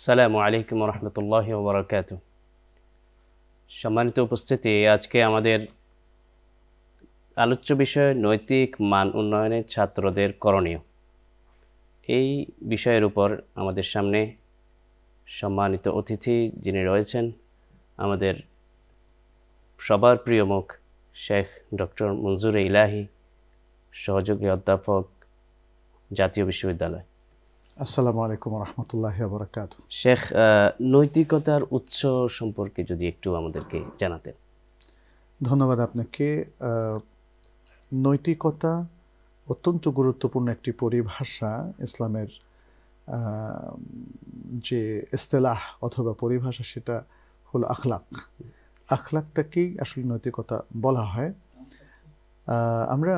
আসসালামু আলাইকুম রহমতুল্লাহ ওবরাকাত সম্মানিত উপস্থিতি আজকে আমাদের আলোচ্য বিষয় নৈতিক মান উন্নয়নে ছাত্রদের করণীয় এই বিষয়ের উপর আমাদের সামনে সম্মানিত অতিথি যিনি রয়েছেন আমাদের সবার প্রিয় মুখ শেখ ডক্টর মঞ্জুর ইলাহি সহযোগী অধ্যাপক জাতীয় বিশ্ববিদ্যালয় আসসালামু আলাইকুম রহমতুল্লাহ বরকাত শেখ নৈতিকতার উৎস সম্পর্কে যদি একটু আমাদেরকে জানাতেন ধন্যবাদ আপনাকে নৈতিকতা অত্যন্ত গুরুত্বপূর্ণ একটি পরিভাষা ইসলামের যে ইস্তেলাহ অথবা পরিভাষা সেটা হলো আখলাক আখলাকটাকেই আসলে নৈতিকতা বলা হয় আমরা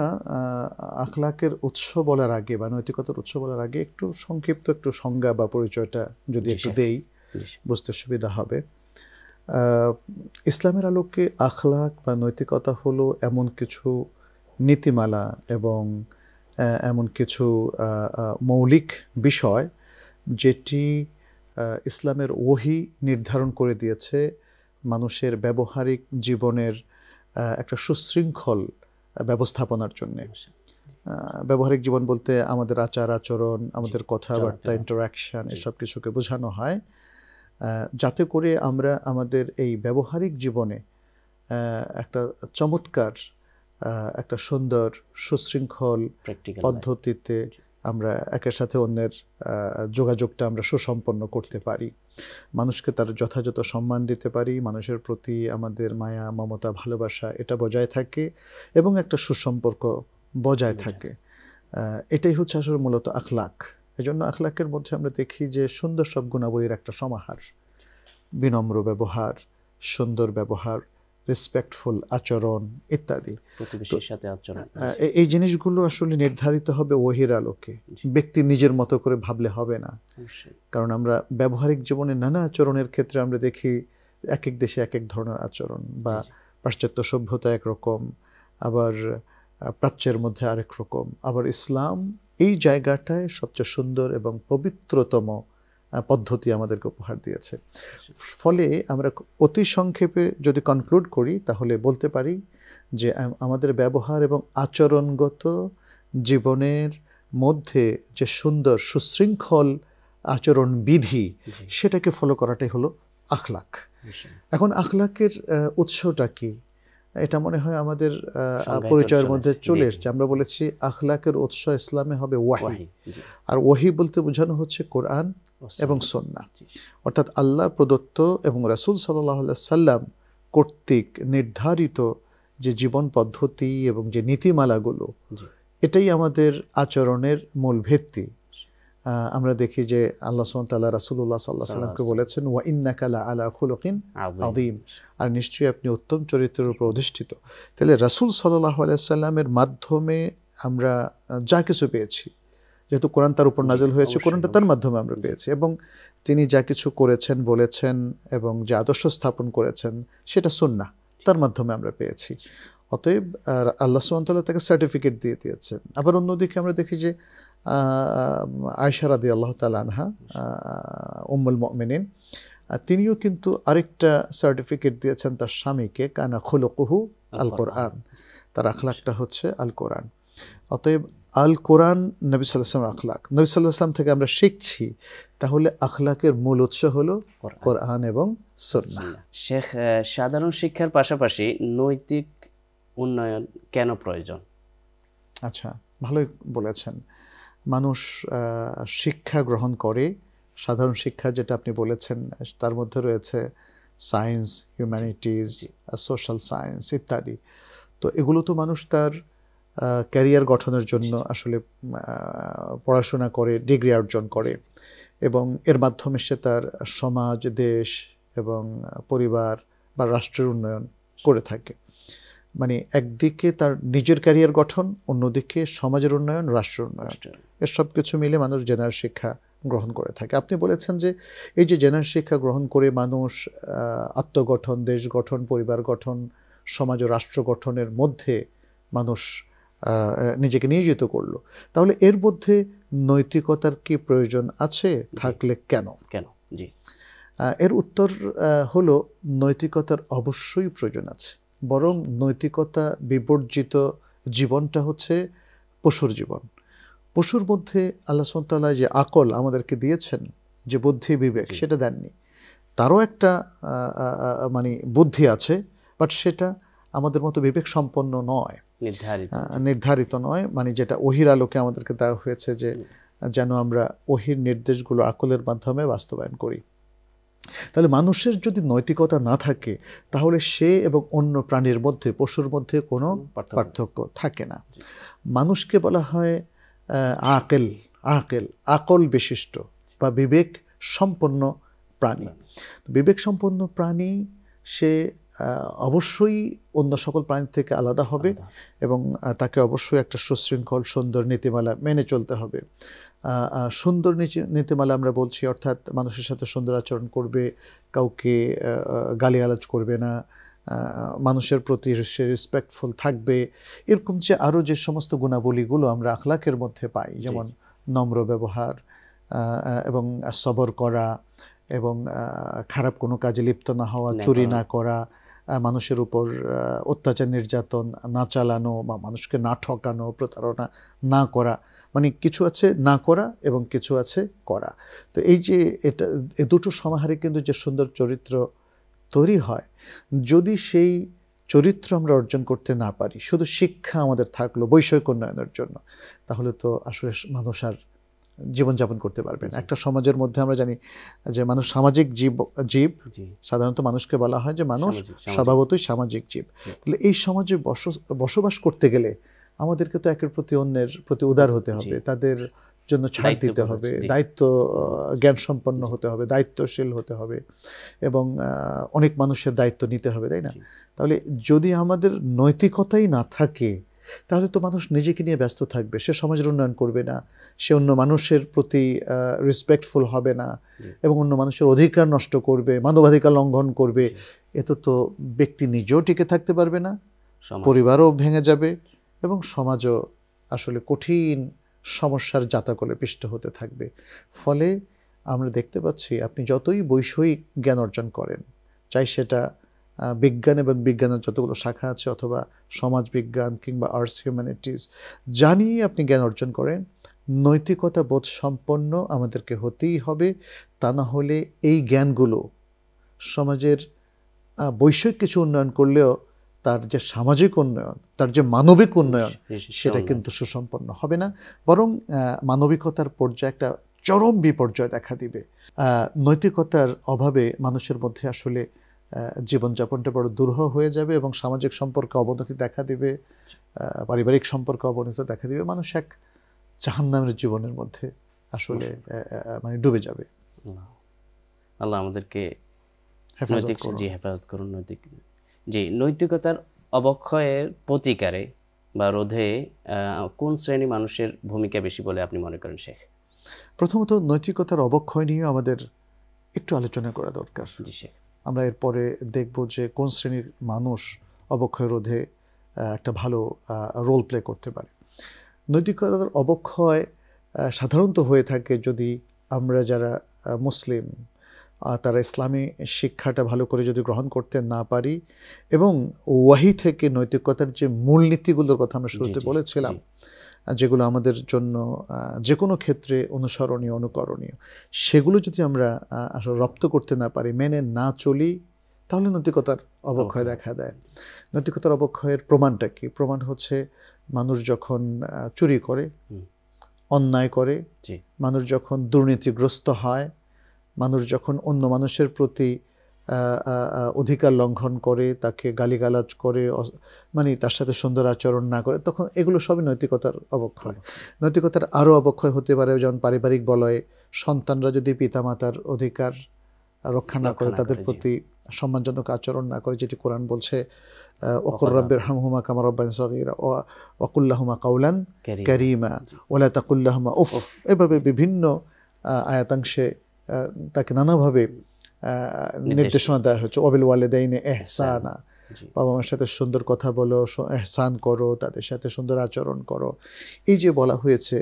আখলাকের উৎস বলার আগে বা নৈতিকতার উৎস বলার আগে একটু সংক্ষিপ্ত একটু সংজ্ঞা বা পরিচয়টা যদি একটু দেই বুঝতে সুবিধা হবে ইসলামের আলোকে আখলাক বা নৈতিকতা হলো এমন কিছু নীতিমালা এবং এমন কিছু মৌলিক বিষয় যেটি ইসলামের ওহি নির্ধারণ করে দিয়েছে মানুষের ব্যবহারিক জীবনের একটা সুশৃঙ্খল ব্যবস্থাপনার জন্য ব্যবহারিক জীবন বলতে আমাদের আচার আচরণ আমাদের কথাবার্তা ইন্টারাকশান এসব কিছুকে বোঝানো হয় যাতে করে আমরা আমাদের এই ব্যবহারিক জীবনে একটা চমৎকার একটা সুন্দর সুশৃঙ্খল পদ্ধতিতে আমরা একের সাথে অন্যের যোগাযোগটা আমরা সুসম্পন্ন করতে পারি মানুষকে তার যথাযথ সম্মান দিতে পারি মানুষের প্রতি আমাদের মায়া মমতা ভালোবাসা এটা বজায় থাকে এবং একটা সুসম্পর্ক বজায় থাকে এটাই হচ্ছে আসলে মূলত আখলাক জন্য আখলাকের মধ্যে আমরা দেখি যে সুন্দর সব গুণাবলীর একটা সমাহার বিনম্র ব্যবহার সুন্দর ব্যবহার রেসপেক্টফুল আচরণ ইত্যাদি সাথে আচরণ এই জিনিসগুলো আসলে নির্ধারিত হবে ওহির আলোকে ব্যক্তি নিজের মতো করে ভাবলে হবে না কারণ আমরা ব্যবহারিক জীবনে নানা আচরণের ক্ষেত্রে আমরা দেখি এক এক দেশে এক এক ধরনের আচরণ বা পাশ্চাত্য সভ্যতা একরকম আবার প্রাচ্যের মধ্যে আরেক রকম আবার ইসলাম এই জায়গাটায় সবচেয়ে সুন্দর এবং পবিত্রতম পদ্ধতি আমাদেরকে উপহার দিয়েছে ফলে আমরা অতি সংক্ষেপে যদি কনক্লুড করি তাহলে বলতে পারি যে আমাদের ব্যবহার এবং আচরণগত জীবনের মধ্যে যে সুন্দর সুশৃঙ্খল আচরণ বিধি সেটাকে ফলো করাটাই হলো আখলাক এখন আখলাকের উৎসটা কি এটা মনে হয় আমাদের পরিচয়ের মধ্যে চলে এসছে আমরা বলেছি আখলাকের উৎস ইসলামে হবে ওয়াহি আর ওয়াহি বলতে বোঝানো হচ্ছে কোরআন এবং সন্না অর্থাৎ আল্লাহ প্রদত্ত এবং রাসুল সাল্লাহ সাল্লাম কর্তৃক নির্ধারিত যে জীবন পদ্ধতি এবং যে নীতিমালাগুলো এটাই আমাদের আচরণের মূল ভিত্তি আমরা দেখি যে আল্লাহ সুমতাল্লাহ রাসুল্লাহ সাল্লাহ সাল্লামকে বলেছেন ওয়া ইন্না কালা আলা খুলকিন আদিম আর নিশ্চয়ই আপনি উত্তম চরিত্রের উপর অধিষ্ঠিত তাহলে রাসুল সাল্লাহ আলাইসাল্লামের মাধ্যমে আমরা যা কিছু পেয়েছি যেহেতু কোরআন তার উপর নাজেল হয়েছে কোরআনটা তার মাধ্যমে আমরা পেয়েছি এবং তিনি যা কিছু করেছেন বলেছেন এবং যে আদর্শ স্থাপন করেছেন সেটা সুন্না তার মাধ্যমে আমরা পেয়েছি অতএব আল্লাহ সুমতাল্লাহ তাকে সার্টিফিকেট দিয়ে দিয়েছেন আবার অন্যদিকে আমরা দেখি যে আয়সারাদি আল্লাহ তাল আনহা উম্মুল মমিনিন তিনিও কিন্তু আরেকটা সার্টিফিকেট দিয়েছেন তার স্বামীকে কানা খুলকুহু আল কোরআন তার আখলাকটা হচ্ছে আল কোরআন অতএব আল কোরআন নবী সাল্লাহাম আখলাক নবী সাল্লাহাম থেকে আমরা শিখছি তাহলে আখলাকের মূল উৎস হল কোরআন এবং সন্না শেখ সাধারণ শিক্ষার পাশাপাশি নৈতিক উন্নয়ন কেন প্রয়োজন আচ্ছা ভালোই বলেছেন মানুষ শিক্ষা গ্রহণ করে সাধারণ শিক্ষা যেটা আপনি বলেছেন তার মধ্যে রয়েছে সায়েন্স হিউম্যানিটিজ সোশ্যাল সায়েন্স ইত্যাদি তো এগুলো তো মানুষ তার ক্যারিয়ার গঠনের জন্য আসলে পড়াশোনা করে ডিগ্রি অর্জন করে এবং এর মাধ্যমে সে তার সমাজ দেশ এবং পরিবার বা রাষ্ট্রের উন্নয়ন করে থাকে মানে একদিকে তার নিজের ক্যারিয়ার গঠন অন্যদিকে সমাজের উন্নয়ন রাষ্ট্র উন্নয়ন এর সব কিছু মিলে মানুষ জেনার শিক্ষা গ্রহণ করে থাকে আপনি বলেছেন যে এই যে জেনার শিক্ষা গ্রহণ করে মানুষ আত্মগঠন দেশ গঠন পরিবার গঠন সমাজ ও রাষ্ট্র গঠনের মধ্যে মানুষ নিজেকে নিয়োজিত করলো তাহলে এর মধ্যে নৈতিকতার কি প্রয়োজন আছে থাকলে কেন কেন জি এর উত্তর হলো নৈতিকতার অবশ্যই প্রয়োজন আছে বরং নৈতিকতা বিবর্জিত জীবনটা হচ্ছে পশুর জীবন পশুর মধ্যে আল্লাহ সন্তালা যে আকল আমাদেরকে দিয়েছেন যে বুদ্ধি বিবেক সেটা দেননি তারও একটা মানে বুদ্ধি আছে বাট সেটা আমাদের মতো বিবেক সম্পন্ন নয় নির্ধারিত নয় মানে যেটা ওহির আলোকে আমাদেরকে দেওয়া হয়েছে যে যেন আমরা ওহির নির্দেশগুলো আকলের মাধ্যমে বাস্তবায়ন করি তাহলে মানুষের যদি নৈতিকতা না থাকে তাহলে সে এবং অন্য প্রাণীর মধ্যে পশুর মধ্যে কোনো পার্থক্য থাকে না মানুষকে বলা হয় আকেল আকেল আকল বিশিষ্ট বা বিবেক সম্পন্ন প্রাণী বিবেক সম্পন্ন প্রাণী সে অবশ্যই অন্য সকল প্রাণী থেকে আলাদা হবে এবং তাকে অবশ্যই একটা সুশৃঙ্খল সুন্দর নীতিমালা মেনে চলতে হবে সুন্দর নীতিমালা আমরা বলছি অর্থাৎ মানুষের সাথে সুন্দর আচরণ করবে কাউকে আলাজ করবে না মানুষের প্রতি সে রেসপেক্টফুল থাকবে এরকম যে আরও যে সমস্ত গুণাবলীগুলো আমরা আখলাকের মধ্যে পাই যেমন নম্র ব্যবহার এবং সবর করা এবং খারাপ কোনো কাজে লিপ্ত না হওয়া চুরি না করা মানুষের উপর অত্যাচার নির্যাতন না চালানো বা মানুষকে না ঠকানো প্রতারণা না করা মানে কিছু আছে না করা এবং কিছু আছে করা তো এই যে এটা এ দুটো সমাহারে কিন্তু যে সুন্দর চরিত্র তৈরি হয় যদি সেই চরিত্র আমরা অর্জন করতে না পারি শুধু শিক্ষা আমাদের থাকলো বৈষয়িক উন্নয়নের জন্য তাহলে তো আসলে মানুষ আর জীবনযাপন করতে পারবেন একটা সমাজের মধ্যে আমরা জানি যে মানুষ সামাজিক জীব জীব সাধারণত মানুষকে বলা হয় যে মানুষ স্বভাবতই সামাজিক জীব তাহলে এই সমাজে বসবাস করতে গেলে আমাদেরকে তো একের প্রতি অন্যের প্রতি উদার হতে হবে তাদের জন্য ছাড় দিতে হবে দায়িত্ব জ্ঞান সম্পন্ন হতে হবে দায়িত্বশীল হতে হবে এবং অনেক মানুষের দায়িত্ব নিতে হবে তাই না তাহলে যদি আমাদের নৈতিকতাই না থাকে তাহলে তো মানুষ নিজেকে নিয়ে ব্যস্ত থাকবে সে সমাজের উন্নয়ন করবে না সে অন্য মানুষের প্রতি রেসপেক্টফুল হবে না এবং অন্য মানুষের অধিকার নষ্ট করবে মানবাধিকার লঙ্ঘন করবে এত তো ব্যক্তি নিজেও টিকে থাকতে পারবে না পরিবারও ভেঙে যাবে এবং সমাজও আসলে কঠিন সমস্যার জাতাকলে পিষ্ট হতে থাকবে ফলে আমরা দেখতে পাচ্ছি আপনি যতই বৈষয়িক জ্ঞান অর্জন করেন চাই সেটা বিজ্ঞান এবং বিজ্ঞানের যতগুলো শাখা আছে অথবা সমাজ বিজ্ঞান কিংবা আর্টস হিউম্যানিটিস জানিয়ে আপনি জ্ঞান অর্জন করেন নৈতিকতা বোধ সম্পন্ন আমাদেরকে হতেই হবে তা না হলে এই জ্ঞানগুলো সমাজের বৈষয়িক কিছু উন্নয়ন করলেও তার যে সামাজিক উন্নয়ন তার যে মানবিক উন্নয়ন সেটা কিন্তু সুসম্পন্ন হবে না বরং মানবিকতার পর্যায়ে একটা চরম বিপর্যয় দেখা দিবে নৈতিকতার অভাবে মানুষের মধ্যে আসলে জীবনযাপনটা বড় দুর্হ হয়ে যাবে এবং সামাজিক সম্পর্কে অবনতি দেখা দিবে পারিবারিক সম্পর্কে অবনতি দেখা দিবে মানুষ এক জাহান্নামের জীবনের মধ্যে আসলে মানে ডুবে যাবে আল্লাহ আমাদেরকে নৈতিক জি হেফাজত করুন নৈতিক জি নৈতিকতার অবক্ষয়ের প্রতিকারে বা রোধে কোন শ্রেণী মানুষের ভূমিকা বেশি বলে আপনি মনে করেন শেখ প্রথমত নৈতিকতার অবক্ষয় নিয়ে আমাদের একটু আলোচনা করা দরকার জি শেখ আমরা এরপরে দেখব যে কোন শ্রেণীর মানুষ অবক্ষয় রোধে একটা ভালো রোল প্লে করতে পারে নৈতিকতার অবক্ষয় সাধারণত হয়ে থাকে যদি আমরা যারা মুসলিম তারা ইসলামী শিক্ষাটা ভালো করে যদি গ্রহণ করতে না পারি এবং ওয়াহি থেকে নৈতিকতার যে মূলনীতিগুলোর কথা আমরা শুরুতে বলেছিলাম যেগুলো আমাদের জন্য যে কোনো ক্ষেত্রে অনুসরণীয় অনুকরণীয় সেগুলো যদি আমরা আসলে রপ্ত করতে না পারি মেনে না চলি তাহলে নৈতিকতার অবক্ষয় দেখা দেয় নৈতিকতার অবক্ষয়ের প্রমাণটা কি প্রমাণ হচ্ছে মানুষ যখন চুরি করে অন্যায় করে মানুষ যখন দুর্নীতিগ্রস্ত হয় মানুষ যখন অন্য মানুষের প্রতি অধিকার লঙ্ঘন করে তাকে গালিগালাজ করে মানে তার সাথে সুন্দর আচরণ না করে তখন এগুলো সবই নৈতিকতার অবক্ষয় নৈতিকতার আরও অবক্ষয় হতে পারে যেমন পারিবারিক বলয়ে সন্তানরা যদি পিতামাতার অধিকার রক্ষা না করে তাদের প্রতি সম্মানজনক আচরণ না করে যেটি কোরআন বলছে ওকর রব্বের কামার রব্বান ও অকুল্লাহমা কাউলান ক্যারিমা ওলা তাকুল্লাহমা উফ এভাবে বিভিন্ন আয়াতাংশে তাকে নানাভাবে নির্দেশনা দেওয়া হচ্ছে অবিল দেয়নি এহসানা বাবা মার সাথে সুন্দর কথা বলো এহসান করো তাদের সাথে সুন্দর আচরণ করো এই যে বলা হয়েছে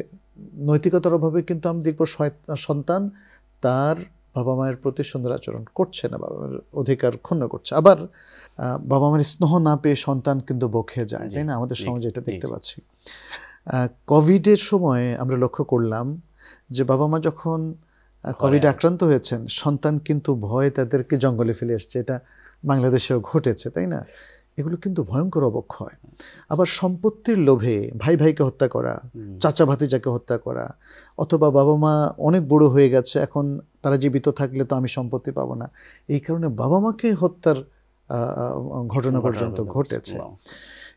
নৈতিকতার অভাবে কিন্তু আমি দেখব সন্তান তার বাবা মায়ের প্রতি সুন্দর আচরণ করছে না বাবা মায়ের অধিকার ক্ষুণ্ণ করছে আবার বাবা মায়ের স্নেহ না পেয়ে সন্তান কিন্তু বখে যায় তাই না আমাদের সমাজে এটা দেখতে পাচ্ছি কোভিডের সময়ে আমরা লক্ষ্য করলাম যে বাবা মা যখন কোভিড আক্রান্ত হয়েছেন সন্তান কিন্তু ভয়ে তাদেরকে জঙ্গলে ফেলে এসছে এটা বাংলাদেশেও ঘটেছে তাই না এগুলো কিন্তু ভয়ঙ্কর অবক্ষয় আবার সম্পত্তির লোভে ভাই ভাইকে হত্যা করা চাচা ভাতিজাকে হত্যা করা অথবা বাবা মা অনেক বড় হয়ে গেছে এখন তারা জীবিত থাকলে তো আমি সম্পত্তি পাবো না এই কারণে বাবা মাকে হত্যার ঘটনা পর্যন্ত ঘটেছে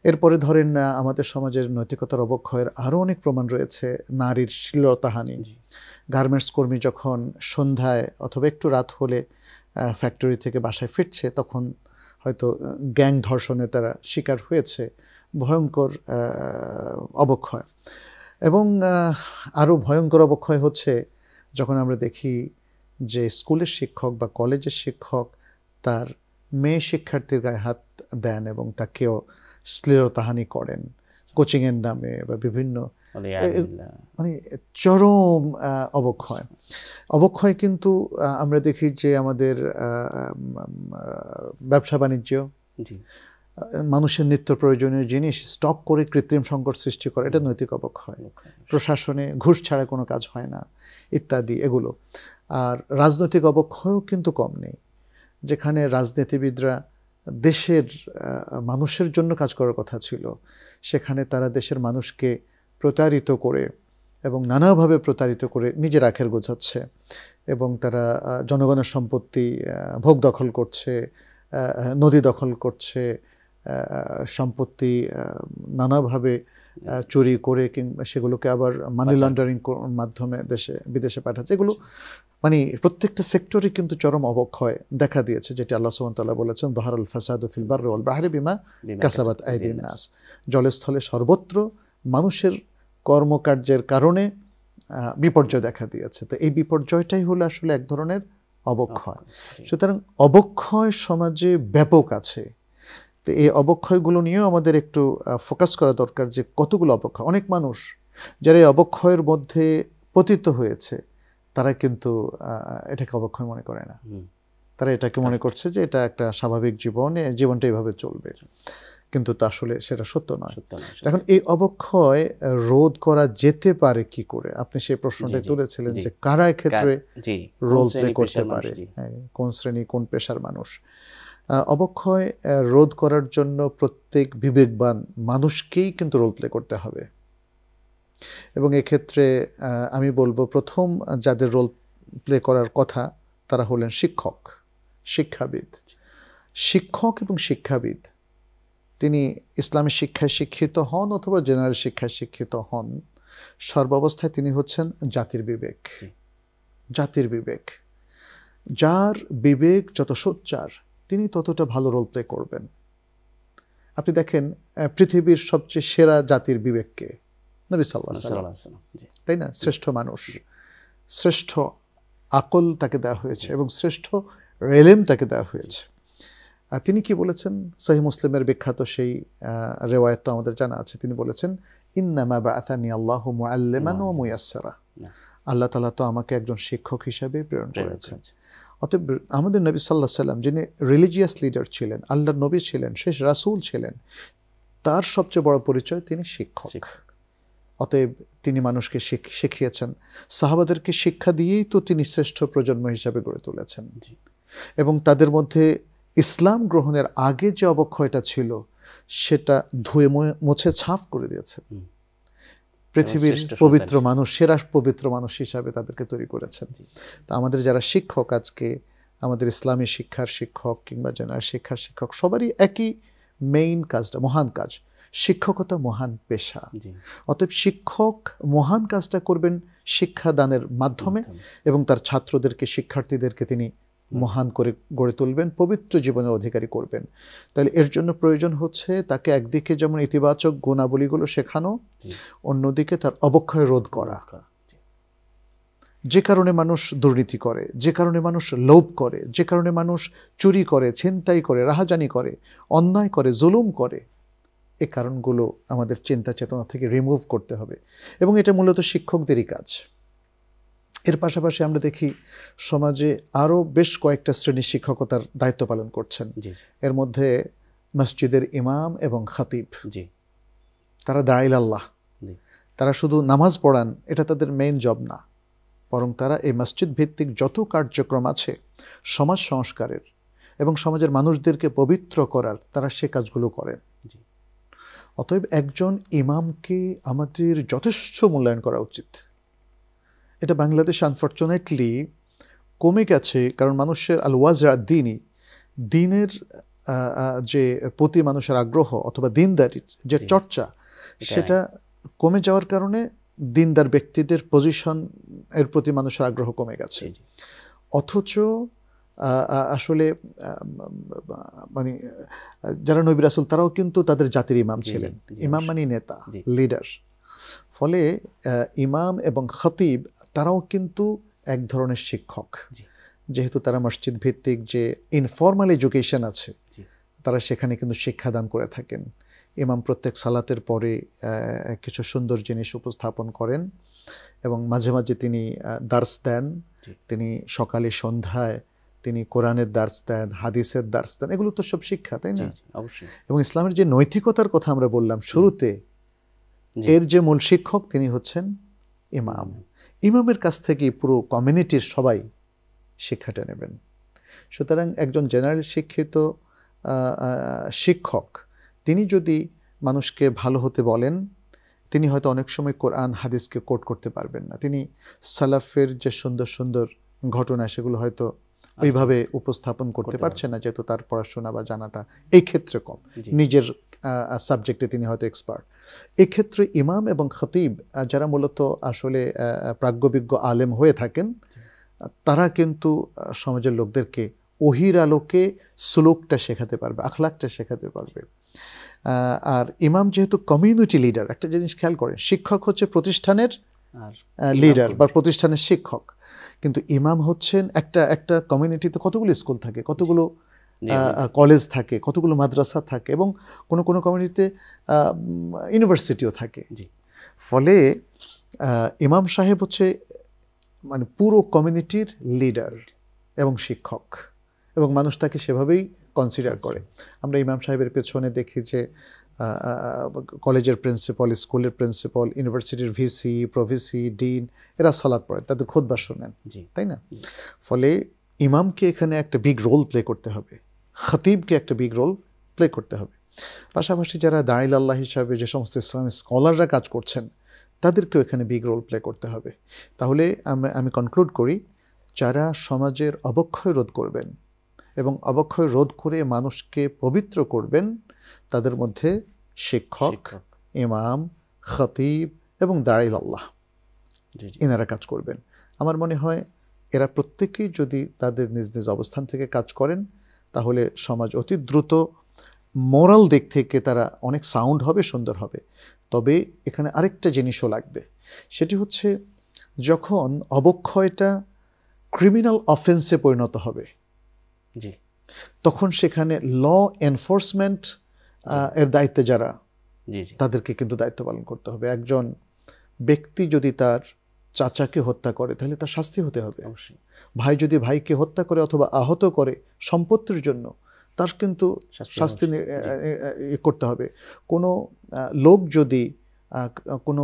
এরপরে ধরেন আমাদের সমাজের নৈতিকতার অবক্ষয়ের আরও অনেক প্রমাণ রয়েছে নারীর শ্লীলতাহানি গার্মেন্টস কর্মী যখন সন্ধ্যায় অথবা একটু রাত হলে ফ্যাক্টরি থেকে বাসায় ফিরছে তখন হয়তো গ্যাং ধর্ষণে তারা শিকার হয়েছে ভয়ঙ্কর অবক্ষয় এবং আরও ভয়ঙ্কর অবক্ষয় হচ্ছে যখন আমরা দেখি যে স্কুলের শিক্ষক বা কলেজের শিক্ষক তার মেয়ে শিক্ষার্থীর গায়ে হাত দেন এবং তাকেও শ্লীলতাহানি করেন কোচিংয়ের নামে বা বিভিন্ন মানে, মানে চরম অবক্ষয় অবক্ষয় কিন্তু আমরা দেখি যে আমাদের ব্যবসা বাণিজ্য মানুষের নিত্য প্রয়োজনীয় জিনিস স্টক করে কৃত্রিম সংকট সৃষ্টি করে এটা নৈতিক অবক্ষয় প্রশাসনে ঘুষ ছাড়া কোনো কাজ হয় না ইত্যাদি এগুলো আর রাজনৈতিক অবক্ষয়ও কিন্তু কম নেই যেখানে রাজনীতিবিদরা দেশের মানুষের জন্য কাজ করার কথা ছিল সেখানে তারা দেশের মানুষকে প্রতারিত করে এবং নানাভাবে প্রতারিত করে নিজের আখের গোছাচ্ছে এবং তারা জনগণের সম্পত্তি ভোগ দখল করছে নদী দখল করছে সম্পত্তি নানাভাবে চুরি করে কিংবা সেগুলোকে আবার মানি লন্ডারিং মাধ্যমে দেশে বিদেশে পাঠাচ্ছে এগুলো মানে প্রত্যেকটা সেক্টরে কিন্তু চরম অবক্ষয় দেখা দিয়েছে যেটি আল্লাহ সুমতাল্লাহ বলেছেন দহারুল ফাসাদু ফিল ফিলবার রোল বাহারে বিমা কাসাবাত আইদিন নাস জলস্থলে সর্বত্র মানুষের কর্মকার্যের কারণে বিপর্যয় দেখা দিয়েছে তো এই বিপর্যয়টাই হলো আসলে এক ধরনের অবক্ষয় সুতরাং অবক্ষয় সমাজে ব্যাপক আছে তো এই অবক্ষয়গুলো নিয়েও আমাদের একটু ফোকাস করা দরকার যে কতগুলো অবক্ষয় অনেক মানুষ যারা এই অবক্ষয়ের মধ্যে পতিত হয়েছে তারা কিন্তু এটাকে অবক্ষয় মনে করে না তারা এটাকে মনে করছে যে এটা একটা স্বাভাবিক জীবনে জীবনটা এভাবে চলবে কিন্তু তা আসলে সেটা সত্য নয় এখন এই অবক্ষয় রোধ করা যেতে পারে কি করে আপনি সেই প্রশ্নটা তুলেছিলেন যে কারা ক্ষেত্রে রোল প্লে করতে পারে হ্যাঁ, কোন শ্রেণী কোন পেশার মানুষ অবক্ষয় রোধ করার জন্য প্রত্যেক বিবেকবান মানুষকেই কিন্তু রোল প্লে করতে হবে এবং এক্ষেত্রে আমি বলবো প্রথম যাদের রোল প্লে করার কথা তারা হলেন শিক্ষক শিক্ষাবিদ শিক্ষক এবং শিক্ষাবিদ তিনি ইসলামী শিক্ষায় শিক্ষিত হন অথবা জেনারেল শিক্ষায় শিক্ষিত হন সর্বাবস্থায় তিনি হচ্ছেন জাতির বিবেক জাতির বিবেক যার বিবেক যত সোচ্চার তিনি ততটা ভালো রোল প্লে করবেন আপনি দেখেন পৃথিবীর সবচেয়ে সেরা জাতির বিবেককে নবী সাল্লা তাই না শ্রেষ্ঠ মানুষ শ্রেষ্ঠ আকল তাকে দেওয়া হয়েছে এবং শ্রেষ্ঠ রেলেম তাকে দেওয়া হয়েছে তিনি কি বলেছেন সহি মুসলিমের বিখ্যাত সেই রেওয়ায়ত তো আমাদের জানা আছে তিনি বলেছেন ইন্নামা বা আতানি আল্লাহ মুআল্লিমান ও মুয়াসসারা আল্লাহ তালা তো আমাকে একজন শিক্ষক হিসাবে প্রেরণ করেছেন অতএব আমাদের নবী সাল্লাহ সাল্লাম যিনি রিলিজিয়াস লিডার ছিলেন আল্লাহ নবী ছিলেন শেষ রাসুল ছিলেন তার সবচেয়ে বড় পরিচয় তিনি শিক্ষক অতএব তিনি মানুষকে শিখিয়েছেন সাহাবাদেরকে শিক্ষা দিয়েই তো তিনি শ্রেষ্ঠ প্রজন্ম হিসাবে গড়ে তুলেছেন এবং তাদের মধ্যে ইসলাম গ্রহণের আগে যে অবক্ষয়টা ছিল সেটা ধুয়ে মুছে ছাপ করে দিয়েছে পৃথিবীর পবিত্র মানুষ সেরা পবিত্র মানুষ হিসাবে তাদেরকে তৈরি করেছেন তো আমাদের যারা শিক্ষক আজকে আমাদের ইসলামী শিক্ষার শিক্ষক কিংবা জেনারেল শিক্ষার শিক্ষক সবারই একই মেইন কাজটা মহান কাজ শিক্ষকতা মহান পেশা অতএব শিক্ষক মহান কাজটা করবেন শিক্ষাদানের মাধ্যমে এবং তার ছাত্রদেরকে শিক্ষার্থীদেরকে তিনি মহান করে গড়ে তুলবেন পবিত্র জীবনের অধিকারী করবেন তাহলে এর জন্য প্রয়োজন হচ্ছে তাকে একদিকে যেমন ইতিবাচক গুণাবলীগুলো শেখানো অন্যদিকে তার অবক্ষয় রোধ করা যে কারণে মানুষ দুর্নীতি করে যে কারণে মানুষ লোভ করে যে কারণে মানুষ চুরি করে ছিনতাই করে রাহাজানি করে অন্যায় করে জুলুম করে এ কারণগুলো আমাদের চিন্তা চেতনা থেকে রিমুভ করতে হবে এবং এটা মূলত শিক্ষকদেরই কাজ এর পাশাপাশি আমরা দেখি সমাজে আরও বেশ কয়েকটা শ্রেণীর শিক্ষকতার দায়িত্ব পালন করছেন এর মধ্যে মসজিদের ইমাম এবং খাতিব তারা দাঁড়াইল আল্লাহ তারা শুধু নামাজ পড়ান এটা তাদের মেইন জব না বরং তারা এই মসজিদ ভিত্তিক যত কার্যক্রম আছে সমাজ সংস্কারের এবং সমাজের মানুষদেরকে পবিত্র করার তারা সে কাজগুলো করেন অতএব একজন ইমামকে আমাদের যথেষ্ট মূল্যায়ন করা উচিত এটা বাংলাদেশ আনফর্চুনেটলি কমে গেছে কারণ মানুষের আল ওয়াজরা দিনই দিনের যে প্রতি মানুষের আগ্রহ অথবা দিনদারির যে চর্চা সেটা কমে যাওয়ার কারণে দিনদার ব্যক্তিদের পজিশন এর প্রতি মানুষের আগ্রহ কমে গেছে অথচ আসলে মানে যারা নবী রাসুল তারাও কিন্তু তাদের জাতির ইমাম ছিলেন ইমাম মানে নেতা লিডার ফলে ইমাম এবং খতিব তারাও কিন্তু এক ধরনের শিক্ষক যেহেতু তারা মসজিদ ভিত্তিক যে ইনফর্মাল এডুকেশন আছে তারা সেখানে কিন্তু শিক্ষাদান করে থাকেন ইমাম প্রত্যেক সালাতের পরে কিছু সুন্দর জিনিস উপস্থাপন করেন এবং মাঝে মাঝে তিনি দার্স দেন তিনি সকালে সন্ধ্যায় তিনি কোরআনের দার্স দেন হাদিসের দার্স দেন এগুলো তো সব শিক্ষা তাই না এবং ইসলামের যে নৈতিকতার কথা আমরা বললাম শুরুতে এর যে মূল শিক্ষক তিনি হচ্ছেন ইমাম ইমামের কাছ থেকে পুরো কমিউনিটির সবাই শিক্ষাটা নেবেন সুতরাং একজন জেনারেল শিক্ষিত শিক্ষক তিনি যদি মানুষকে ভালো হতে বলেন তিনি হয়তো অনেক সময় কোরআন হাদিসকে কোট করতে পারবেন না তিনি সালাফের যে সুন্দর সুন্দর ঘটনা সেগুলো হয়তো আচ্ছা। ওইভাবে উপস্থাপন করতে পারছে না যেহেতু তার পড়াশোনা বা জানাটা এই ক্ষেত্রে কম নিজের সাবজেক্টে তিনি হয়তো এক্সপার্ট এক্ষেত্রে ইমাম এবং খতিব যারা মূলত আসলে প্রাজ্ঞবিজ্ঞ আলেম হয়ে থাকেন তারা কিন্তু সমাজের লোকদেরকে ওহির আলোকে শ্লোকটা শেখাতে পারবে আখলাকটা শেখাতে পারবে আর ইমাম যেহেতু কমিউনিটি লিডার একটা জিনিস খেয়াল করেন শিক্ষক হচ্ছে প্রতিষ্ঠানের লিডার বা প্রতিষ্ঠানের শিক্ষক কিন্তু ইমাম হচ্ছেন একটা একটা কমিউনিটিতে কতগুলো স্কুল থাকে কতগুলো কলেজ থাকে কতগুলো মাদ্রাসা থাকে এবং কোনো কোনো কমিউনিটিতে ইউনিভার্সিটিও থাকে ফলে ইমাম সাহেব হচ্ছে মানে পুরো কমিউনিটির লিডার এবং শিক্ষক এবং মানুষ তাকে সেভাবেই কনসিডার আচ্ছা। করে আমরা ইমাম সাহেবের পেছনে দেখি যে কলেজের প্রিন্সিপাল স্কুলের প্রিন্সিপাল ইউনিভার্সিটির ভিসি প্রভিসি ডিন এরা সলাদ পড়ে তাদের খোদবার শোনেন তাই না ফলে ইমামকে এখানে একটা বিগ রোল প্লে করতে হবে খতিবকে একটা বিগ রোল প্লে করতে হবে পাশাপাশি যারা দাইল আল্লাহ হিসাবে যে সমস্ত ইসলামী স্কলাররা কাজ করছেন তাদেরকেও এখানে বিগ রোল প্লে করতে হবে তাহলে আমি কনক্লুড করি যারা সমাজের অবক্ষয় রোধ করবেন এবং অবক্ষয় রোধ করে মানুষকে পবিত্র করবেন তাদের মধ্যে শিক্ষক ইমাম খতিব এবং দাইল আল্লাহ এনারা কাজ করবেন আমার মনে হয় এরা প্রত্যেকেই যদি তাদের নিজ নিজ অবস্থান থেকে কাজ করেন তাহলে সমাজ অতি দ্রুত মোরাল দিক থেকে তারা অনেক সাউন্ড হবে সুন্দর হবে তবে এখানে আরেকটা জিনিসও লাগবে সেটি হচ্ছে যখন অবক্ষয়টা ক্রিমিনাল অফেন্সে পরিণত হবে জি তখন সেখানে ল এনফোর্সমেন্ট এর দায়িত্বে যারা তাদেরকে কিন্তু দায়িত্ব পালন করতে হবে একজন ব্যক্তি যদি তার চাচাকে হত্যা করে তাহলে তার শাস্তি হতে হবে অবশ্যই ভাই যদি ভাইকে হত্যা করে অথবা আহত করে সম্পত্তির জন্য তার কিন্তু শাস্তি করতে হবে কোনো লোক যদি কোনো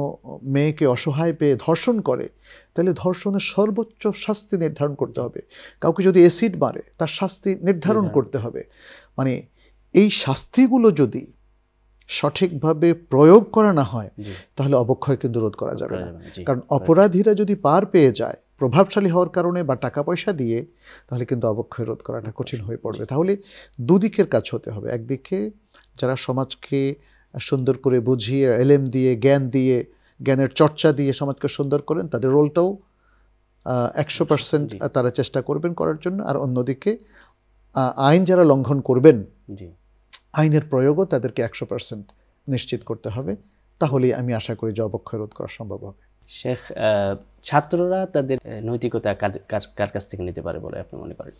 মেয়েকে অসহায় পেয়ে ধর্ষণ করে তাহলে ধর্ষণের সর্বোচ্চ শাস্তি নির্ধারণ করতে হবে কাউকে যদি অ্যাসিড মারে তার শাস্তি নির্ধারণ করতে হবে মানে এই শাস্তিগুলো যদি সঠিকভাবে প্রয়োগ করা না হয় তাহলে অবক্ষয় কিন্তু রোধ করা যাবে না কারণ অপরাধীরা যদি পার পেয়ে যায় প্রভাবশালী হওয়ার কারণে বা টাকা পয়সা দিয়ে তাহলে কিন্তু অবক্ষয় রোধ করাটা কঠিন হয়ে পড়বে তাহলে দুদিকের কাজ হতে হবে একদিকে যারা সমাজকে সুন্দর করে বুঝিয়ে এলেম দিয়ে জ্ঞান দিয়ে জ্ঞানের চর্চা দিয়ে সমাজকে সুন্দর করেন তাদের রোলটাও একশো পার্সেন্ট তারা চেষ্টা করবেন করার জন্য আর অন্যদিকে আইন যারা লঙ্ঘন করবেন আইনের প্রয়োগও তাদেরকে একশো পার্সেন্ট নিশ্চিত করতে হবে তাহলেই আমি আশা করি যে অবক্ষয় রোধ করা সম্ভব হবে শেখ ছাত্ররা তাদের নৈতিকতা কার কাছ থেকে নিতে পারে বলে আপনি মনে করেন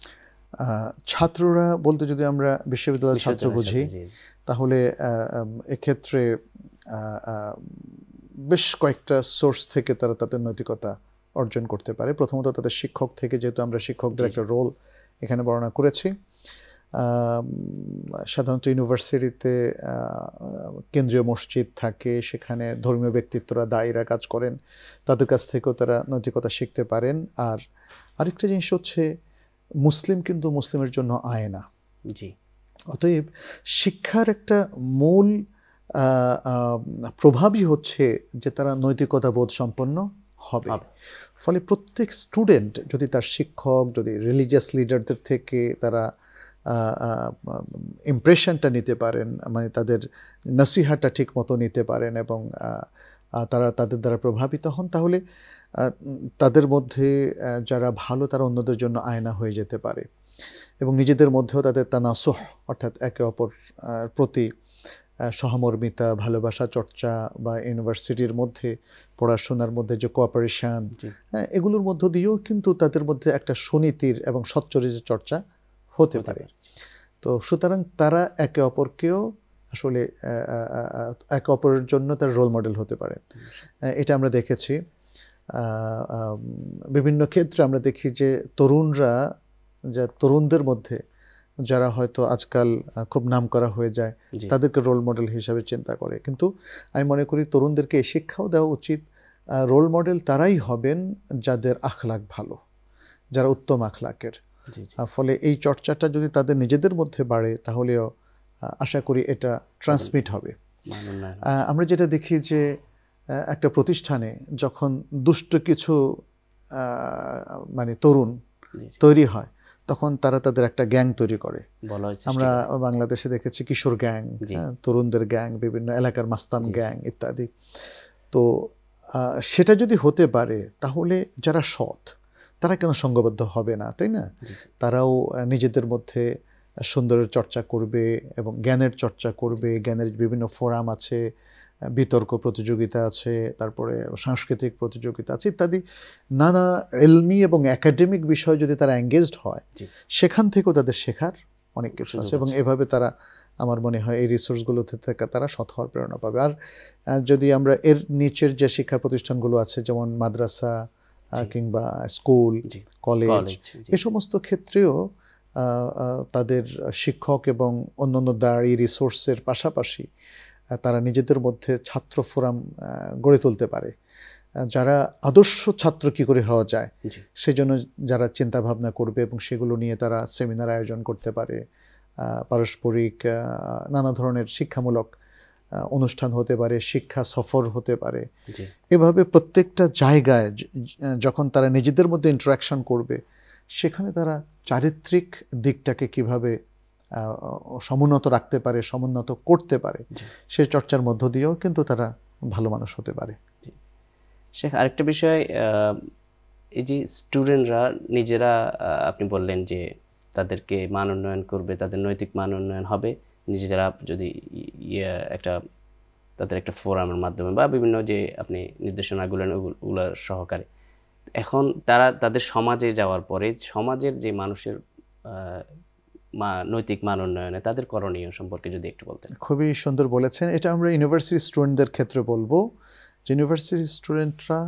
ছাত্ররা বলতে যদি আমরা বিশ্ববিদ্যালয়ের ছাত্র বুঝি তাহলে এক্ষেত্রে বেশ কয়েকটা সোর্স থেকে তারা তাদের নৈতিকতা অর্জন করতে পারে প্রথমত তাদের শিক্ষক থেকে যেহেতু আমরা শিক্ষকদের একটা রোল এখানে বর্ণনা করেছি সাধারণত ইউনিভার্সিটিতে কেন্দ্রীয় মসজিদ থাকে সেখানে ধর্মীয় ব্যক্তিত্বরা দায়ীরা কাজ করেন তাদের কাছ থেকেও তারা নৈতিকতা শিখতে পারেন আর আরেকটা জিনিস হচ্ছে মুসলিম কিন্তু মুসলিমের জন্য আয় না জি অতএব শিক্ষার একটা মূল প্রভাবই হচ্ছে যে তারা নৈতিকতা বোধ সম্পন্ন হবে ফলে প্রত্যেক স্টুডেন্ট যদি তার শিক্ষক যদি রিলিজিয়াস লিডারদের থেকে তারা ইমপ্রেশনটা নিতে পারেন মানে তাদের নসিহাটা ঠিক মতো নিতে পারেন এবং তারা তাদের দ্বারা প্রভাবিত হন তাহলে তাদের মধ্যে যারা ভালো তারা অন্যদের জন্য আয়না হয়ে যেতে পারে এবং নিজেদের মধ্যেও তাদের তানাসোহ অর্থাৎ একে অপর প্রতি সহমর্মিতা ভালোবাসা চর্চা বা ইউনিভার্সিটির মধ্যে পড়াশোনার মধ্যে যে কোঅপারেশান হ্যাঁ, এগুলোর মধ্য দিয়েও কিন্তু তাদের মধ্যে একটা সুনীতির এবং সচ্চরিত চর্চা হতে পারে তো সুতরাং তারা একে অপরকেও আসলে একে অপরের জন্য তার রোল মডেল হতে পারে এটা আমরা দেখেছি বিভিন্ন ক্ষেত্রে আমরা দেখি যে তরুণরা যা তরুণদের মধ্যে যারা হয়তো আজকাল খুব নাম করা হয়ে যায় তাদেরকে রোল মডেল হিসাবে চিন্তা করে কিন্তু আমি মনে করি তরুণদেরকে এই শিক্ষাও দেওয়া উচিত রোল মডেল তারাই হবেন যাদের আখলাক ভালো যারা উত্তম আখলাকের ফলে এই চর্চাটা যদি তাদের নিজেদের মধ্যে বাড়ে তাহলেও আশা করি এটা ট্রান্সমিট হবে আমরা যেটা দেখি যে একটা প্রতিষ্ঠানে যখন দুষ্ট কিছু মানে তরুণ তৈরি হয় তখন তারা তাদের একটা গ্যাং তৈরি করে আমরা বাংলাদেশে দেখেছি কিশোর গ্যাং তরুণদের গ্যাং বিভিন্ন এলাকার মাস্তান গ্যাং ইত্যাদি তো সেটা যদি হতে পারে তাহলে যারা সৎ তারা কেন সঙ্গবদ্ধ হবে না তাই না তারাও নিজেদের মধ্যে সুন্দরের চর্চা করবে এবং জ্ঞানের চর্চা করবে জ্ঞানের বিভিন্ন ফোরাম আছে বিতর্ক প্রতিযোগিতা আছে তারপরে সাংস্কৃতিক প্রতিযোগিতা আছে ইত্যাদি নানা এলমি এবং একাডেমিক বিষয় যদি তারা এঙ্গেজড হয় সেখান থেকেও তাদের শেখার অনেক কিছু আছে এবং এভাবে তারা আমার মনে হয় এই রিসোর্সগুলোতে থেকে তারা সৎ হওয়ার প্রেরণা পাবে আর যদি আমরা এর নিচের যে শিক্ষা প্রতিষ্ঠানগুলো আছে যেমন মাদ্রাসা কিংবা স্কুল কলেজ এ সমস্ত ক্ষেত্রেও তাদের শিক্ষক এবং অন্যান্য দাঁড়ি রিসোর্সের পাশাপাশি তারা নিজেদের মধ্যে ছাত্র ফোরাম গড়ে তুলতে পারে যারা আদর্শ ছাত্র কি করে হওয়া যায় সেজন্য যারা চিন্তা ভাবনা করবে এবং সেগুলো নিয়ে তারা সেমিনার আয়োজন করতে পারে পারস্পরিক নানা ধরনের শিক্ষামূলক অনুষ্ঠান হতে পারে শিক্ষা সফর হতে পারে এভাবে প্রত্যেকটা জায়গায় যখন তারা নিজেদের মধ্যে ইন্টারাকশন করবে সেখানে তারা চারিত্রিক দিকটাকে কিভাবে সমুন্নত রাখতে পারে সমুন্নত করতে পারে সে চর্চার মধ্য দিয়েও কিন্তু তারা ভালো মানুষ হতে পারে শেখ আরেকটা বিষয় এই যে স্টুডেন্টরা নিজেরা আপনি বললেন যে তাদেরকে মান উন্নয়ন করবে তাদের নৈতিক মান উন্নয়ন হবে নিজেরা যদি ইয়ে একটা তাদের একটা ফোরামের মাধ্যমে বা বিভিন্ন যে আপনি নির্দেশনাগুলো ওগুলোর সহকারে এখন তারা তাদের সমাজে যাওয়ার পরে সমাজের যে মানুষের নৈতিক মান উন্নয়নে তাদের করণীয় সম্পর্কে যদি একটু বলতেন খুবই সুন্দর বলেছেন এটা আমরা ইউনিভার্সিটি স্টুডেন্টদের ক্ষেত্রে বলবো যে ইউনিভার্সিটি স্টুডেন্টরা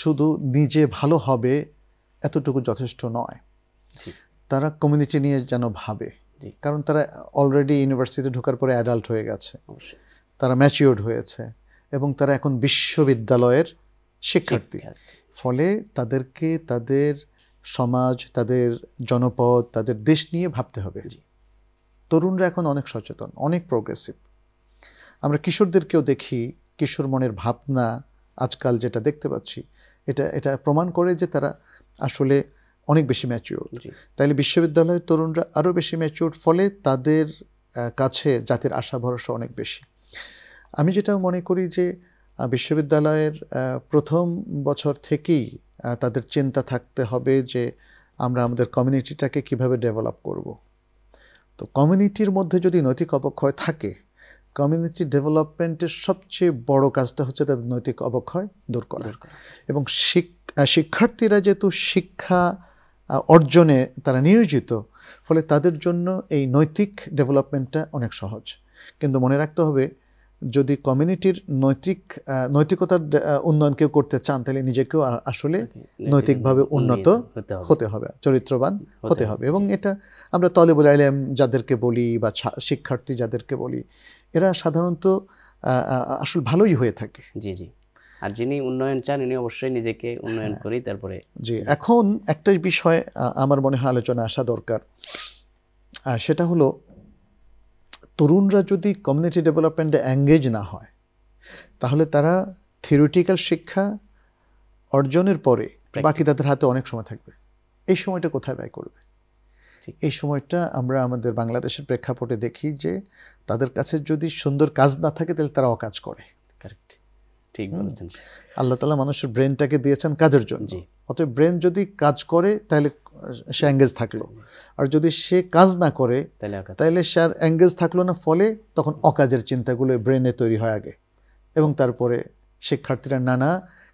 শুধু নিজে ভালো হবে এতটুকু যথেষ্ট নয় তারা কমিউনিটি নিয়ে যেন ভাবে কারণ তারা অলরেডি ইউনিভার্সিটিতে ঢোকার পরে অ্যাডাল্ট হয়ে গেছে তারা ম্যাচিওর্ড হয়েছে এবং তারা এখন বিশ্ববিদ্যালয়ের শিক্ষার্থী ফলে তাদেরকে তাদের সমাজ তাদের জনপদ তাদের দেশ নিয়ে ভাবতে হবে তরুণরা এখন অনেক সচেতন অনেক প্রোগ্রেসিভ আমরা কিশোরদেরকেও দেখি কিশোর মনের ভাবনা আজকাল যেটা দেখতে পাচ্ছি এটা এটা প্রমাণ করে যে তারা আসলে অনেক বেশি ম্যাচিওর তাইলে বিশ্ববিদ্যালয়ের তরুণরা আরও বেশি ম্যাচিওর ফলে তাদের কাছে জাতির আশা ভরসা অনেক বেশি আমি যেটা মনে করি যে বিশ্ববিদ্যালয়ের প্রথম বছর থেকেই তাদের চিন্তা থাকতে হবে যে আমরা আমাদের কমিউনিটিটাকে কিভাবে ডেভেলপ করব। তো কমিউনিটির মধ্যে যদি নৈতিক অবক্ষয় থাকে কমিউনিটি ডেভেলপমেন্টের সবচেয়ে বড় কাজটা হচ্ছে তাদের নৈতিক অবক্ষয় দূর করা এবং শিক্ষার্থীরা যেহেতু শিক্ষা অর্জনে তারা নিয়োজিত ফলে তাদের জন্য এই নৈতিক ডেভেলপমেন্টটা অনেক সহজ কিন্তু মনে রাখতে হবে যদি কমিউনিটির নৈতিক নৈতিকতার উন্নয়ন কেউ করতে চান তাহলে নিজেকেও আসলে নৈতিকভাবে উন্নত হতে হবে চরিত্রবান হতে হবে এবং এটা আমরা বলে আলেম যাদেরকে বলি বা শিক্ষার্থী যাদেরকে বলি এরা সাধারণত আসলে ভালোই হয়ে থাকে জি জি আর যিনি উন্নয়ন চান উনি অবশ্যই নিজেকে উন্নয়ন হ্যাঁ। করি তারপরে জি এখন একটা বিষয় আমার মনে হয় আলোচনা আসা দরকার আর সেটা হলো তরুণরা যদি কমিউনিটি ডেভেলপমেন্টে অ্যাঙ্গেজ না হয় তাহলে তারা থিওরিটিক্যাল শিক্ষা অর্জনের পরে বাকি তাদের হাতে অনেক সময় থাকবে এই সময়টা কোথায় ব্যয় করবে এই সময়টা আমরা আমাদের বাংলাদেশের প্রেক্ষাপটে দেখি যে তাদের কাছে যদি সুন্দর কাজ না থাকে তাহলে তারা অকাজ করে কারেক্ট ঠিক বলেছেন আল্লাহ তালা মানুষের ব্রেনটাকে দিয়েছেন কাজের জন্য অতএব ব্রেন যদি কাজ করে তাহলে সে অ্যাঙ্গেজ থাকলো আর যদি সে কাজ না করে তাহলে সে আর অ্যাঙ্গেজ থাকলো না ফলে তখন অকাজের চিন্তাগুলো ব্রেনে তৈরি হয় আগে এবং তারপরে শিক্ষার্থীরা নানা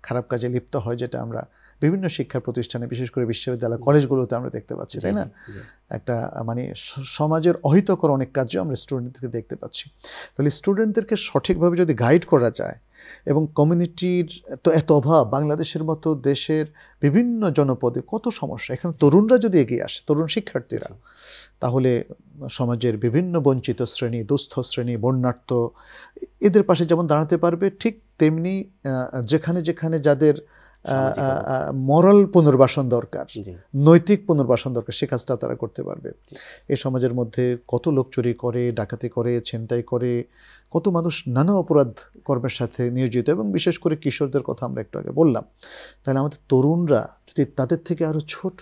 খারাপ কাজে লিপ্ত হয় যেটা আমরা বিভিন্ন শিক্ষা প্রতিষ্ঠানে বিশেষ করে বিশ্ববিদ্যালয় কলেজগুলোতে আমরা দেখতে পাচ্ছি তাই না একটা মানে সমাজের অহিতকর অনেক কাজও আমরা স্টুডেন্টদেরকে দেখতে পাচ্ছি তাহলে স্টুডেন্টদেরকে সঠিকভাবে যদি গাইড করা যায় এবং কমিউনিটির তো এত অভাব বাংলাদেশের মতো দেশের বিভিন্ন জনপদে কত সমস্যা এখানে তরুণরা যদি এগিয়ে আসে তরুণ শিক্ষার্থীরা তাহলে সমাজের বিভিন্ন বঞ্চিত শ্রেণী দুস্থ শ্রেণী বন্যার্থ এদের পাশে যেমন দাঁড়াতে পারবে ঠিক তেমনি যেখানে যেখানে যাদের মরাল পুনর্বাসন দরকার নৈতিক পুনর্বাসন দরকার সে কাজটা তারা করতে পারবে এই সমাজের মধ্যে কত লোক চুরি করে ডাকাতি করে ছিনতাই করে কত মানুষ নানা অপরাধ কর্মের সাথে নিয়োজিত এবং বিশেষ করে কিশোরদের কথা আমরা একটু আগে বললাম তাহলে আমাদের তরুণরা যদি তাদের থেকে আরও ছোট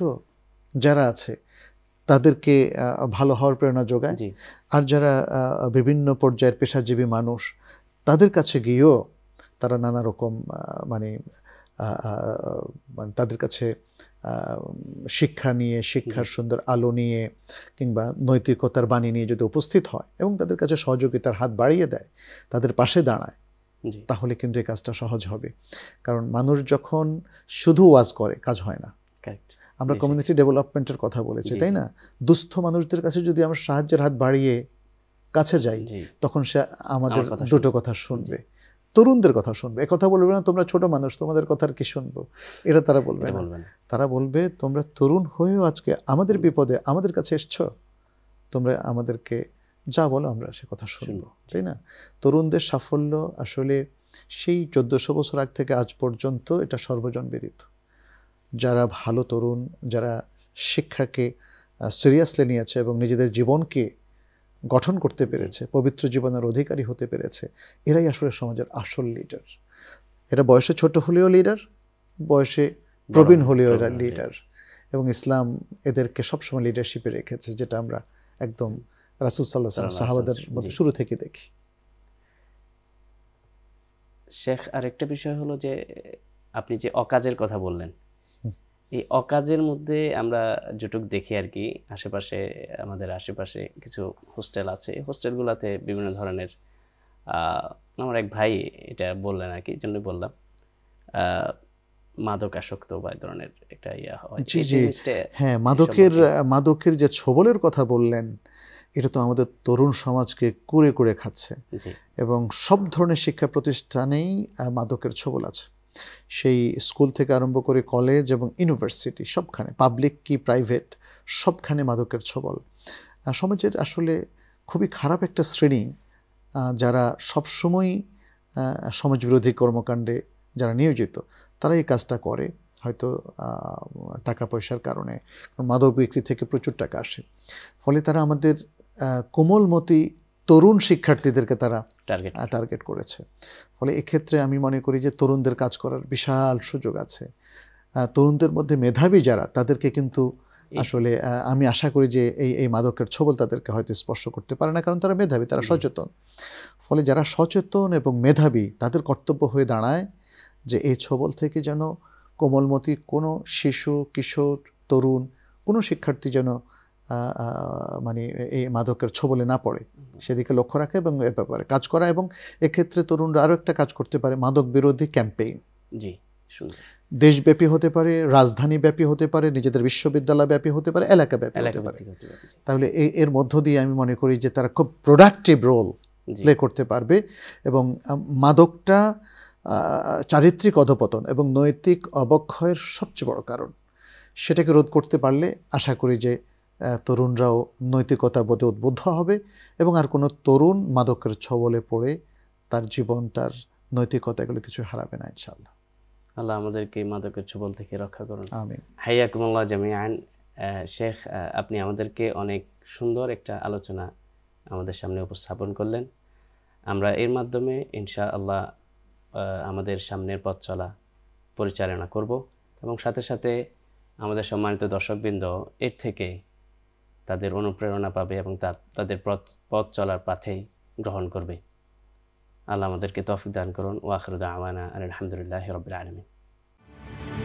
যারা আছে তাদেরকে ভালো হওয়ার প্রেরণা যোগায় আর যারা বিভিন্ন পর্যায়ের পেশাজীবী মানুষ তাদের কাছে গিয়েও তারা নানা রকম মানে মানে তাদের কাছে শিক্ষা নিয়ে শিক্ষার সুন্দর আলো নিয়ে কিংবা নৈতিকতার বাণী নিয়ে যদি উপস্থিত হয় এবং তাদের কাছে সহযোগিতার হাত বাড়িয়ে দেয় তাদের পাশে দাঁড়ায় তাহলে কিন্তু এই কাজটা সহজ হবে কারণ মানুষ যখন শুধু ওয়াজ করে কাজ হয় না আমরা কমিউনিটি ডেভেলপমেন্টের কথা বলেছি তাই না দুস্থ মানুষদের কাছে যদি আমরা সাহায্যের হাত বাড়িয়ে কাছে যাই তখন সে আমাদের দুটো কথা শুনবে তরুণদের কথা শুনবে কথা বলবে না তোমরা ছোট মানুষ তোমাদের কথার কি শুনবো এটা তারা বলবে তারা বলবে তোমরা তরুণ হয়েও আজকে আমাদের বিপদে আমাদের কাছে এসছ তোমরা আমাদেরকে যা বলো আমরা সে কথা শুনবো তাই না তরুণদের সাফল্য আসলে সেই চোদ্দশো বছর আগ থেকে আজ পর্যন্ত এটা সর্বজন বিদিত যারা ভালো তরুণ যারা শিক্ষাকে সিরিয়াসলি নিয়েছে এবং নিজেদের জীবনকে গঠন করতে পেরেছে পবিত্র জীবনের অধিকারী হতে পেরেছে এরাই আসলে সমাজের আসল লিডার এরা বয়সে ছোট হলেও লিডার বয়সে প্রবীণ হলেও এরা লিডার এবং ইসলাম এদেরকে সবসময় লিডারশিপে রেখেছে যেটা আমরা একদম রাসুল সাহাবাদের মধ্যে শুরু থেকে দেখি শেখ আরেকটা বিষয় হলো যে আপনি যে অকাজের কথা বললেন এই অকাজের মধ্যে আমরা যেটুক দেখি আর কি আশেপাশে আমাদের আশেপাশে কিছু হোস্টেল আছে হোস্টেলগুলোতে বিভিন্ন ধরনের আমার এক ভাই এটা বললেন আর কি জন্য বললাম মাদক আসক্ত বা এই ধরনের একটা ইয়া হয় জি জি হ্যাঁ মাদকের মাদকের যে ছবলের কথা বললেন এটা তো আমাদের তরুণ সমাজকে কুড়ে কুড়ে খাচ্ছে এবং সব ধরনের শিক্ষা প্রতিষ্ঠানেই মাদকের ছবল আছে সেই স্কুল থেকে আরম্ভ করে কলেজ এবং ইউনিভার্সিটি সবখানে পাবলিক কি প্রাইভেট সবখানে মাদকের ছবল সমাজের আসলে খুবই খারাপ একটা শ্রেণী যারা সবসময় সমাজবিরোধী কর্মকাণ্ডে যারা নিয়োজিত তারা এই কাজটা করে হয়তো টাকা পয়সার কারণে মাদক বিক্রি থেকে প্রচুর টাকা আসে ফলে তারা আমাদের কোমলমতি তরুণ শিক্ষার্থীদেরকে তারা টার্গেট করেছে ফলে এক্ষেত্রে আমি মনে করি যে তরুণদের কাজ করার বিশাল সুযোগ আছে তরুণদের মধ্যে মেধাবী যারা তাদেরকে কিন্তু আসলে আমি আশা করি যে এই এই মাদকের ছবল তাদেরকে হয়তো স্পর্শ করতে পারে না কারণ তারা মেধাবী তারা সচেতন ফলে যারা সচেতন এবং মেধাবী তাদের কর্তব্য হয়ে দাঁড়ায় যে এই ছবল থেকে যেন কোমলমতি কোনো শিশু কিশোর তরুণ কোনো শিক্ষার্থী যেন মানে এই মাদকের ছোবলে না পড়ে সেদিকে লক্ষ্য রাখা এবং এর ব্যাপারে কাজ করা এবং এক্ষেত্রে তরুণরা আরও একটা কাজ করতে পারে মাদক বিরোধী ক্যাম্পেইন জি দেশব্যাপী হতে পারে রাজধানী ব্যাপী হতে পারে নিজেদের বিশ্ববিদ্যালয় ব্যাপী হতে পারে এলাকা ব্যাপী হতে পারে তাহলে এর মধ্য দিয়ে আমি মনে করি যে তারা খুব প্রোডাক্টিভ রোল প্লে করতে পারবে এবং মাদকটা চারিত্রিক অধপতন এবং নৈতিক অবক্ষয়ের সবচেয়ে বড় কারণ সেটাকে রোধ করতে পারলে আশা করি যে তরুণরাও বোধে উদ্বুদ্ধ হবে এবং আর কোনো তরুণ মাদকের ছবলে পড়ে তার জীবন তার নৈতিকতা এগুলো কিছু হারাবে না ইনশাল্লাহ আল্লাহ আমাদেরকে মাদকের ছবল থেকে রক্ষা করুন আমি হাইয়াকুমুল্লাহ জামিয়ান শেখ আপনি আমাদেরকে অনেক সুন্দর একটা আলোচনা আমাদের সামনে উপস্থাপন করলেন আমরা এর মাধ্যমে ইনশা আল্লাহ আমাদের সামনের পথ চলা পরিচালনা করব এবং সাথে সাথে আমাদের সম্মানিত দর্শকবৃন্দ এর থেকে তাদের অনুপ্রেরণা পাবে এবং তাদের পথ চলার পাথেই গ্রহণ করবে আল্লাহ আমাদেরকে তফিক দান করুন ওয়াখরুদা আমানা আলহামদুলিল্লাহ রবিল আলমিন